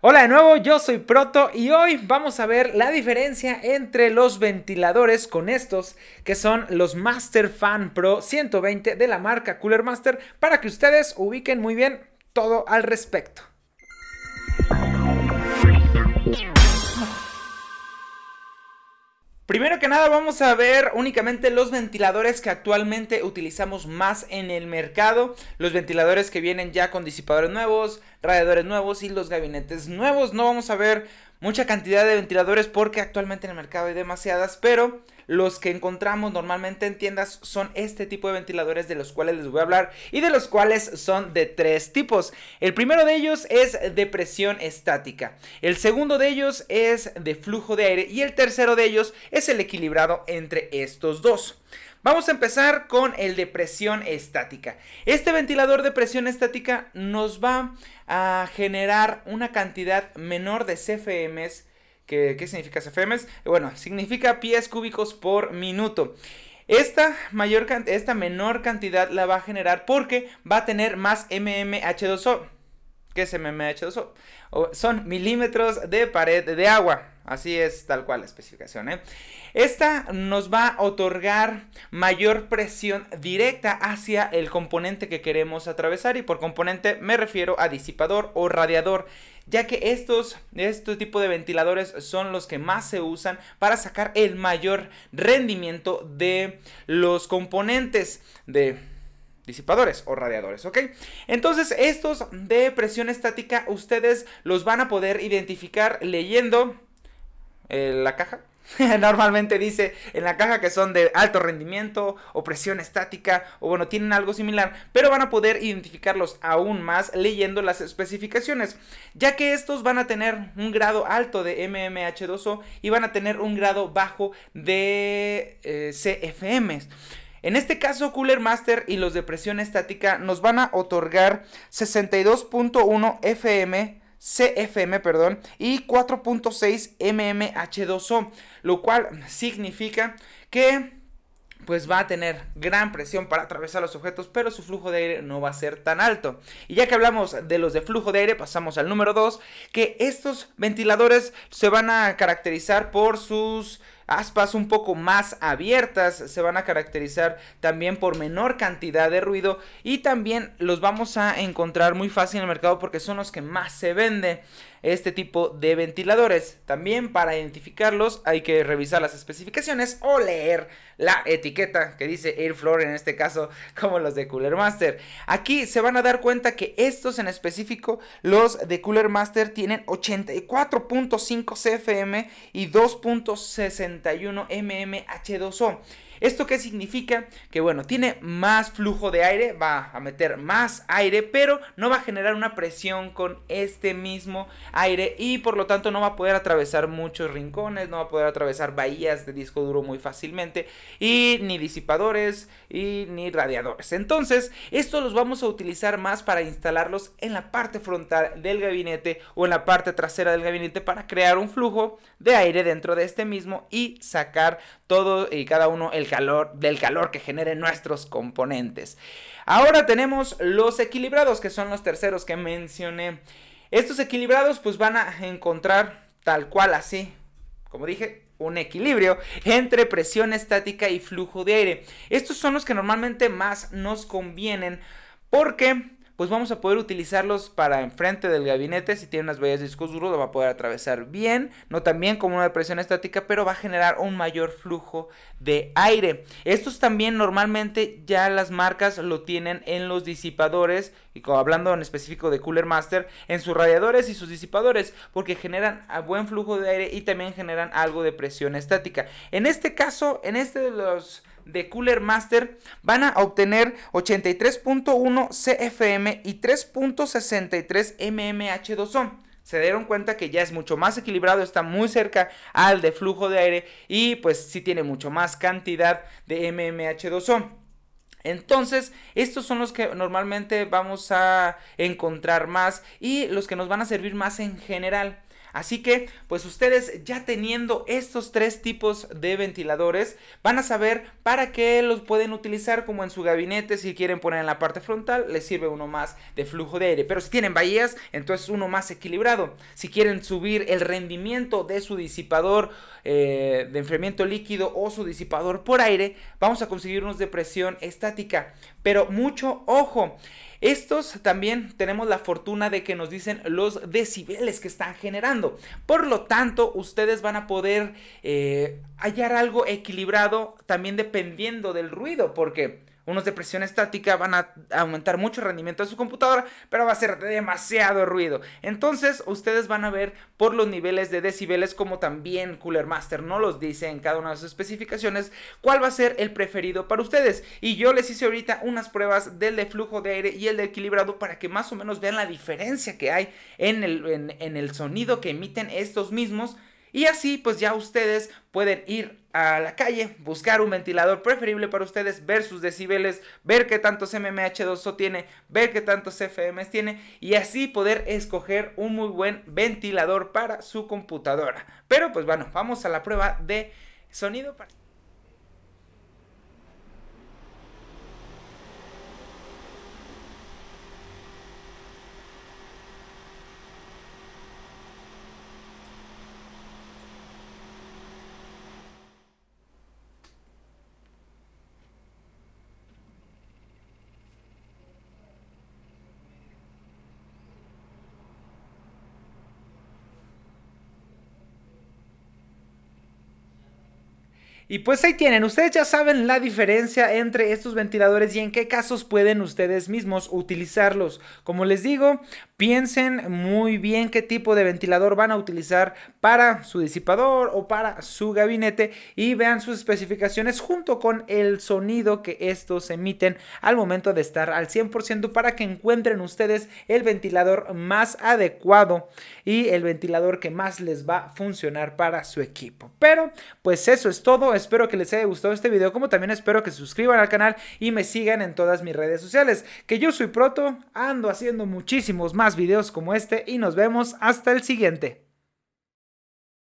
Hola de nuevo, yo soy Proto y hoy vamos a ver la diferencia entre los ventiladores con estos que son los Master Fan Pro 120 de la marca Cooler Master para que ustedes ubiquen muy bien todo al respecto. Primero que nada vamos a ver únicamente los ventiladores que actualmente utilizamos más en el mercado, los ventiladores que vienen ya con disipadores nuevos, radiadores nuevos y los gabinetes nuevos. No vamos a ver mucha cantidad de ventiladores porque actualmente en el mercado hay demasiadas, pero los que encontramos normalmente en tiendas son este tipo de ventiladores de los cuales les voy a hablar y de los cuales son de tres tipos. El primero de ellos es de presión estática, el segundo de ellos es de flujo de aire y el tercero de ellos es el equilibrado entre estos dos. Vamos a empezar con el de presión estática. Este ventilador de presión estática nos va a generar una cantidad menor de CFMs. ¿Qué, significa CFMs? Bueno, significa pies cúbicos por minuto. Esta, mayor, esta menor cantidad la va a generar porque va a tener más MMH2O que se me ha hecho eso. Son milímetros de pared de agua. Así es tal cual la especificación. ¿eh? Esta nos va a otorgar mayor presión directa hacia el componente que queremos atravesar y por componente me refiero a disipador o radiador ya que estos este tipo de ventiladores son los que más se usan para sacar el mayor rendimiento de los componentes de disipadores o radiadores, ¿ok? Entonces estos de presión estática ustedes los van a poder identificar leyendo eh, la caja. Normalmente dice en la caja que son de alto rendimiento o presión estática o bueno, tienen algo similar, pero van a poder identificarlos aún más leyendo las especificaciones, ya que estos van a tener un grado alto de MMH2O y van a tener un grado bajo de eh, CFM CFMs. En este caso, Cooler Master y los de presión estática nos van a otorgar 62.1 FM. CFM, perdón, y 4.6 MMH2O, lo cual significa que pues va a tener gran presión para atravesar los objetos, pero su flujo de aire no va a ser tan alto. Y ya que hablamos de los de flujo de aire, pasamos al número 2, que estos ventiladores se van a caracterizar por sus aspas un poco más abiertas se van a caracterizar también por menor cantidad de ruido y también los vamos a encontrar muy fácil en el mercado porque son los que más se vende este tipo de ventiladores. También para identificarlos hay que revisar las especificaciones o leer la etiqueta que dice Airflow en este caso como los de Cooler Master. Aquí se van a dar cuenta que estos en específico, los de Cooler Master tienen 84.5 CFM y 2.60 MM MMH2O. ¿Esto qué significa? Que bueno, tiene más flujo de aire, va a meter más aire, pero no va a generar una presión con este mismo aire y por lo tanto no va a poder atravesar muchos rincones, no va a poder atravesar bahías de disco duro muy fácilmente y ni disipadores y ni radiadores. Entonces, esto los vamos a utilizar más para instalarlos en la parte frontal del gabinete o en la parte trasera del gabinete para crear un flujo de aire dentro de este mismo y sacar todo y cada uno el calor, del calor que generen nuestros componentes. Ahora tenemos los equilibrados, que son los terceros que mencioné. Estos equilibrados pues van a encontrar tal cual así, como dije, un equilibrio entre presión estática y flujo de aire. Estos son los que normalmente más nos convienen porque pues vamos a poder utilizarlos para enfrente del gabinete. Si tiene unas bellas discos duros, lo va a poder atravesar bien, no tan bien como una presión estática, pero va a generar un mayor flujo de aire. Estos también normalmente ya las marcas lo tienen en los disipadores, y hablando en específico de Cooler Master, en sus radiadores y sus disipadores, porque generan buen flujo de aire y también generan algo de presión estática. En este caso, en este de los de Cooler Master van a obtener 83.1 CFM y 3.63 MMH2O. Se dieron cuenta que ya es mucho más equilibrado, está muy cerca al de flujo de aire y pues sí tiene mucho más cantidad de MMH2O. Entonces, estos son los que normalmente vamos a encontrar más y los que nos van a servir más en general. Así que, pues ustedes ya teniendo estos tres tipos de ventiladores, van a saber para qué los pueden utilizar como en su gabinete. Si quieren poner en la parte frontal, les sirve uno más de flujo de aire. Pero si tienen bahías, entonces uno más equilibrado. Si quieren subir el rendimiento de su disipador eh, de enfriamiento líquido o su disipador por aire, vamos a conseguir unos de presión estática. Pero mucho ojo. Estos también tenemos la fortuna de que nos dicen los decibeles que están generando. Por lo tanto, ustedes van a poder eh, hallar algo equilibrado también dependiendo del ruido, porque unos de presión estática van a aumentar mucho el rendimiento de su computadora, pero va a ser demasiado ruido. Entonces, ustedes van a ver por los niveles de decibeles, como también Cooler Master no los dice en cada una de sus especificaciones, cuál va a ser el preferido para ustedes. Y yo les hice ahorita unas pruebas del de flujo de aire y el de equilibrado para que más o menos vean la diferencia que hay en el, en el sonido que emiten estos mismos. Y así pues ya ustedes pueden ir a la calle, buscar un ventilador preferible para ustedes, ver sus decibeles, ver qué tantos MMH2O tiene, ver qué tantos FMs tiene y así poder escoger un muy buen ventilador para su computadora. Pero pues bueno, vamos a la prueba de sonido. Para... Y pues ahí tienen, ustedes ya saben la diferencia entre estos ventiladores y en qué casos pueden ustedes mismos utilizarlos. Como les digo, Piensen muy bien qué tipo de ventilador van a utilizar para su disipador o para su gabinete y vean sus especificaciones junto con el sonido que estos emiten al momento de estar al 100% para que encuentren ustedes el ventilador más adecuado y el ventilador que más les va a funcionar para su equipo. Pero pues eso es todo, espero que les haya gustado este video como también espero que se suscriban al canal y me sigan en todas mis redes sociales, que yo soy Proto, ando haciendo muchísimos más más videos como este y nos vemos hasta el siguiente.